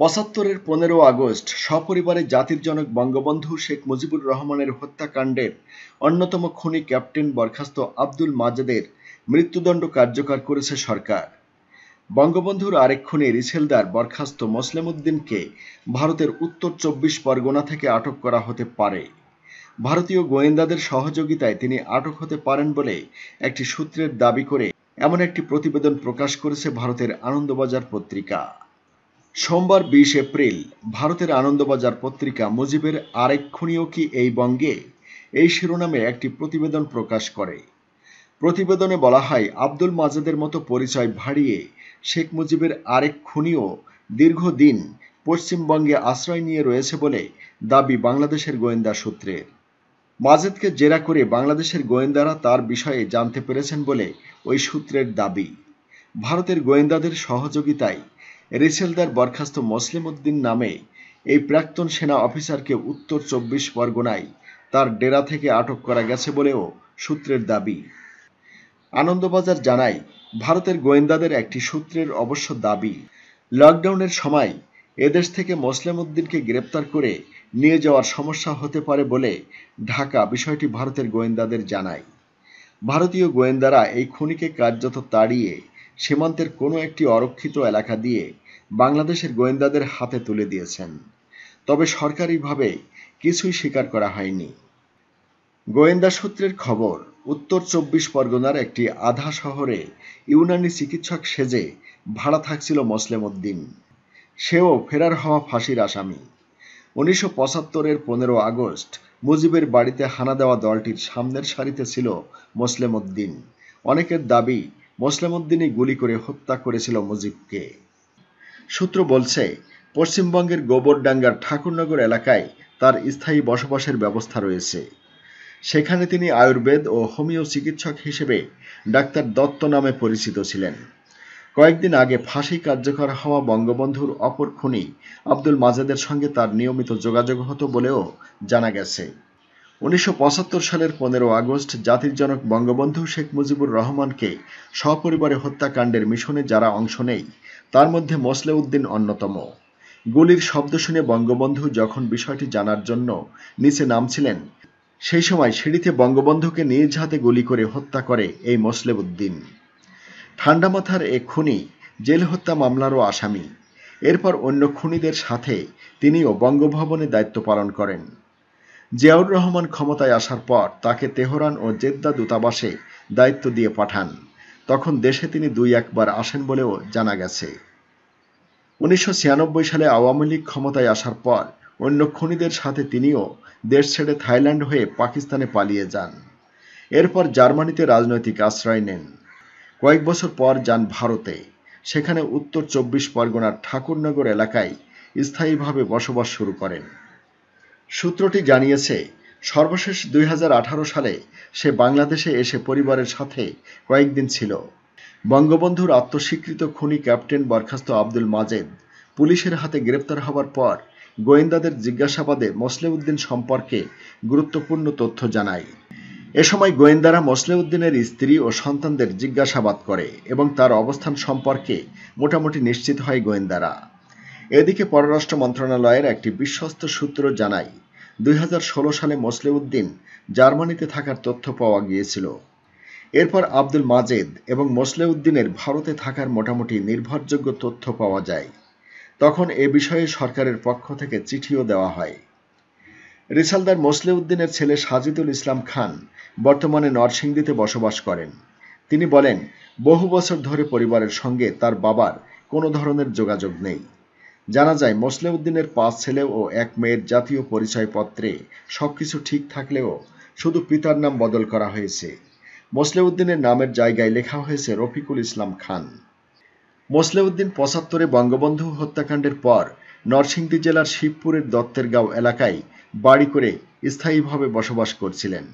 পঁচাত্তরের পনেরো আগস্ট সপরিবারে জাতির জনক বঙ্গবন্ধু শেখ মুজিবুর রহমানের হত্যাকাণ্ডের অন্যতম খুনি ক্যাপ্টেন বরখাস্ত আব্দুল মাজেদের মৃত্যুদণ্ড কার্যকর করেছে সরকার বঙ্গবন্ধুর আরেক খুনি রিসেলদার বরখাস্ত উদ্দিনকে ভারতের উত্তর চব্বিশ পরগনা থেকে আটক করা হতে পারে ভারতীয় গোয়েন্দাদের সহযোগিতায় তিনি আটক হতে পারেন বলে একটি সূত্রের দাবি করে এমন একটি প্রতিবেদন প্রকাশ করেছে ভারতের আনন্দবাজার পত্রিকা সোমবার বিশ এপ্রিল ভারতের আনন্দবাজার পত্রিকা মুজিবের আরেক খুনিও কি এই বঙ্গে এই শিরোনামে একটি প্রতিবেদন প্রকাশ করে প্রতিবেদনে বলা হয় আব্দুল মাজেদের মতো পরিচয় ভাড়িয়ে শেখ মুজিবের আরেক খুনিও দীর্ঘদিন পশ্চিমবঙ্গে আশ্রয় নিয়ে রয়েছে বলে দাবি বাংলাদেশের গোয়েন্দা সূত্রের মাজেদকে জেরা করে বাংলাদেশের গোয়েন্দারা তার বিষয়ে জানতে পেরেছেন বলে ওই সূত্রের দাবি ভারতের গোয়েন্দাদের সহযোগিতায় রিসেলদার বরখাস্ত মসলিম উদ্দিন নামে এই প্রাক্তন সেনা অফিসারকে উত্তর চব্বিশ পরগনায় তার ডেরা থেকে আটক করা গেছে বলেও সূত্রের দাবি আনন্দবাজার জানায় ভারতের গোয়েন্দাদের একটি সূত্রের অবশ্য দাবি লকডাউনের সময় এদেশ থেকে মোসলেম উদ্দিনকে গ্রেপ্তার করে নিয়ে যাওয়ার সমস্যা হতে পারে বলে ঢাকা বিষয়টি ভারতের গোয়েন্দাদের জানায় ভারতীয় গোয়েন্দারা এই খুনিকে কার্যত তাড়িয়ে সীমান্তের কোনো একটি অরক্ষিত এলাকা দিয়ে বাংলাদেশের গোয়েন্দাদের হাতে তুলে দিয়েছেন তবে সরকারিভাবে কিছুই স্বীকার করা হয়নি গোয়েন্দা সূত্রের খবর উত্তর চব্বিশ পরগনার একটি আধা শহরে ইউনানি চিকিৎসক সেজে ভাড়া থাকছিল মোসলেম উদ্দিন সেও ফেরার হওয়া ফাঁসির আসামি উনিশশো পঁচাত্তরের পনেরো আগস্ট মুজিবের বাড়িতে হানা দেওয়া দলটির সামনের সারিতে ছিল মোসলেম উদ্দিন অনেকের দাবি মোসলেমুদ্দিনই গুলি করে হত্যা করেছিল মুজিবকে সূত্র বলছে পশ্চিমবঙ্গের গোবরডাঙ্গার ঠাকুরনগর এলাকায় তার স্থায়ী বসবাসের ব্যবস্থা রয়েছে সেখানে তিনি আয়ুর্বেদ ও হোমিও চিকিৎসক হিসেবে ডাক্তার দত্ত নামে পরিচিত ছিলেন কয়েকদিন আগে ফাঁসি কার্যকর হওয়া বঙ্গবন্ধুর অপর খুনি আব্দুল মাজাদের সঙ্গে তার নিয়মিত যোগাযোগ হতো বলেও জানা গেছে উনিশশো সালের পনেরো আগস্ট জাতির জনক বঙ্গবন্ধু শেখ মুজিবুর রহমানকে সপরিবারে হত্যাকাণ্ডের মিশনে যারা অংশ নেই তার মধ্যে মসলে উদ্দিন অন্যতম গুলির শব্দ শুনে বঙ্গবন্ধু যখন বিষয়টি জানার জন্য নিচে নামছিলেন সেই সময় সিঁড়িতে বঙ্গবন্ধুকে নিজ হাতে গুলি করে হত্যা করে এই উদ্দিন ঠান্ডা মাথার এ খুনি জেল হত্যা মামলারও আসামি এরপর অন্য খুনিদের সাথে তিনিও বঙ্গভবনে দায়িত্ব পালন করেন জিয়াউর রহমান ক্ষমতায় আসার পর তাকে তেহরান ও জেদ্দা দূতাবাসে দায়িত্ব দিয়ে পাঠান তখন দেশে তিনি দুই একবার আসেন বলেও জানা গেছে উনিশশো সালে আওয়ামী লীগ ক্ষমতায় আসার পর অন্য খুনিদের সাথে তিনিও দেশ ছেড়ে থাইল্যান্ড হয়ে পাকিস্তানে পালিয়ে যান এরপর জার্মানিতে রাজনৈতিক আশ্রয় নেন কয়েক বছর পর যান ভারতে সেখানে উত্তর চব্বিশ পরগনার ঠাকুরনগর এলাকায় স্থায়ীভাবে বসবাস শুরু করেন সূত্রটি জানিয়েছে সর্বশেষ দুই সালে সে বাংলাদেশে এসে পরিবারের সাথে কয়েকদিন ছিল বঙ্গবন্ধুর আত্মস্বীকৃত খুনি ক্যাপ্টেন বরখাস্ত আব্দুল মাজেদ পুলিশের হাতে গ্রেপ্তার হওয়ার পর গোয়েন্দাদের জিজ্ঞাসাবাদে মসলেউদ্দিন সম্পর্কে গুরুত্বপূর্ণ তথ্য জানায় এ সময় গোয়েন্দারা মোসলেউদ্দিনের স্ত্রী ও সন্তানদের জিজ্ঞাসাবাদ করে এবং তার অবস্থান সম্পর্কে মোটামুটি নিশ্চিত হয় গোয়েন্দারা এদিকে পররাষ্ট্র মন্ত্রণালয়ের একটি বিশ্বস্ত সূত্র জানায় দুই সালে মসলিউদ্দিন জার্মানিতে থাকার তথ্য পাওয়া গিয়েছিল এরপর আব্দুল মাজেদ এবং মসলেউদ্দিনের ভারতে থাকার মোটামুটি নির্ভরযোগ্য তথ্য পাওয়া যায় তখন এ বিষয়ে সরকারের পক্ষ থেকে চিঠিও দেওয়া হয় রিসালদার মোসলেউদ্দিনের ছেলে সাজিদুল ইসলাম খান বর্তমানে নরসিংদীতে বসবাস করেন তিনি বলেন বহু বছর ধরে পরিবারের সঙ্গে তার বাবার কোনো ধরনের যোগাযোগ নেই জানা যায় মোসলেউদ্দিনের পাঁচ ছেলে ও এক মেয়ের জাতীয় পরিচয়পত্রে সবকিছু ঠিক থাকলেও শুধু পিতার নাম বদল করা হয়েছে মোসলেউদ্দিনের নামের জায়গায় লেখা হয়েছে রফিকুল ইসলাম খান মোসলেউদ্দিন পঁচাত্তরে বঙ্গবন্ধু হত্যাকাণ্ডের পর নরসিংদী জেলার শিবপুরের দত্তেরগাঁও এলাকায় বাড়ি করে স্থায়ীভাবে বসবাস করছিলেন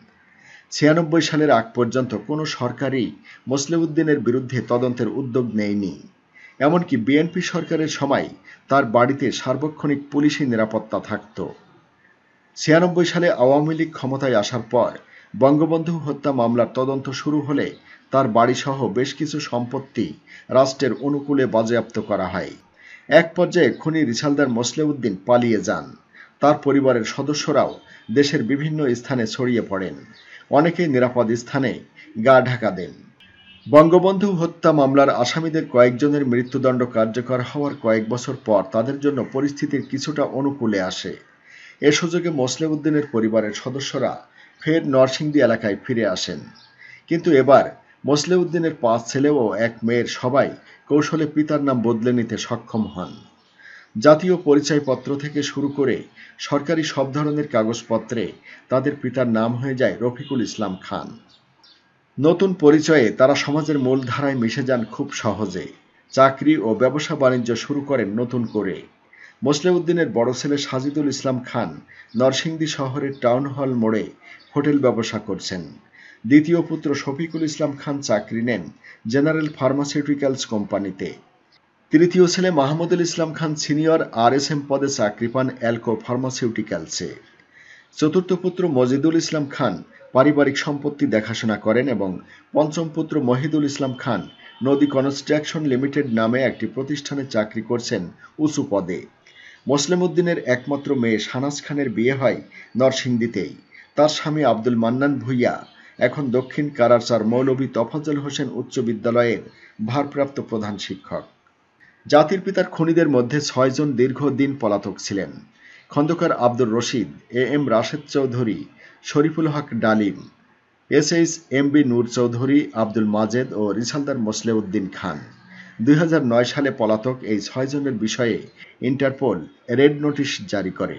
ছিয়ানব্বই সালের আগ পর্যন্ত কোনো সরকারই মোসলেউদ্দিনের বিরুদ্ধে তদন্তের উদ্যোগ নেয়নি এমনকি বিএনপি সরকারের সময় তার বাড়িতে সার্বক্ষণিক পুলিশি নিরাপত্তা থাকত ছিয়ানব্বই সালে আওয়ামী লীগ ক্ষমতায় আসার পর বঙ্গবন্ধু হত্যা মামলার তদন্ত শুরু হলে তার বাড়িসহ বেশ কিছু সম্পত্তি রাষ্ট্রের অনুকূলে বাজেয়াপ্ত করা হয় এক পর্যায়ে খুনি রিসালদার মোসলেউদ্দিন পালিয়ে যান তার পরিবারের সদস্যরাও দেশের বিভিন্ন স্থানে ছড়িয়ে পড়েন অনেকেই নিরাপদ স্থানে গা ঢাকা দেন বঙ্গবন্ধু হত্যা মামলার আসামিদের কয়েকজনের মৃত্যুদণ্ড কার্যকর হওয়ার কয়েক বছর পর তাদের জন্য পরিস্থিতির কিছুটা অনুকূলে আসে এ সুযোগে উদ্দিনের পরিবারের সদস্যরা ফের নরসিংদী এলাকায় ফিরে আসেন কিন্তু এবার উদ্দিনের পাঁচ ছেলে ও এক মেয়ের সবাই কৌশলে পিতার নাম বদলে নিতে সক্ষম হন জাতীয় পরিচয়পত্র থেকে শুরু করে সরকারি সব ধরনের কাগজপত্রে তাদের পিতার নাম হয়ে যায় রফিকুল ইসলাম খান নতুন পরিচয়ে তারা সমাজের মূলধারায় মিশে যান খুব সহজে চাকরি ও ব্যবসা বাণিজ্য শুরু করেন নতুন করে মোসলেউদ্দিনের বড় ছেলে সাজিদুল ইসলাম খান নরসিংদী শহরের টাউন হল মোড়ে হোটেল ব্যবসা করছেন দ্বিতীয় পুত্র শফিকুল ইসলাম খান চাকরি নেন জেনারেল ফার্মাসিউটিক্যালস কোম্পানিতে তৃতীয় ছেলে মাহমুদুল ইসলাম খান সিনিয়র আর পদে চাকরি পান অ্যালকো ফার্মাসিউটিক্যালসে চতুর্থ পুত্র মজিদুল ইসলাম খান পারিবারিক সম্পত্তি দেখাশোনা করেন এবং পঞ্চম পুত্র মহিদুল ইসলাম খান নদী কনস্ট্রাকশন লিমিটেড নামে একটি প্রতিষ্ঠানে চাকরি করছেন উঁচু পদে মোসলেম উদ্দিনের একমাত্র মেয়ে শানাস খানের বিয়ে হয় নরসিংদীতেই তার স্বামী আব্দুল মান্নান ভুইয়া এখন দক্ষিণ কারারচার মৌলভী তফাজল হোসেন উচ্চ বিদ্যালয়ের ভারপ্রাপ্ত প্রধান শিক্ষক জাতির পিতার খুনিদের মধ্যে ছয়জন দীর্ঘদিন পলাতক ছিলেন Khandakar Abdur Rashid A M Rashed Chowdhury Shariful Haque Dalim S H M B Noor Chowdhury Abdul Majed ও রিসালদার মোসলেউদ্দিন খান দুই সালে পলাতক এই ছয়জনের বিষয়ে ইন্টারপোল রেড নোটিশ জারি করে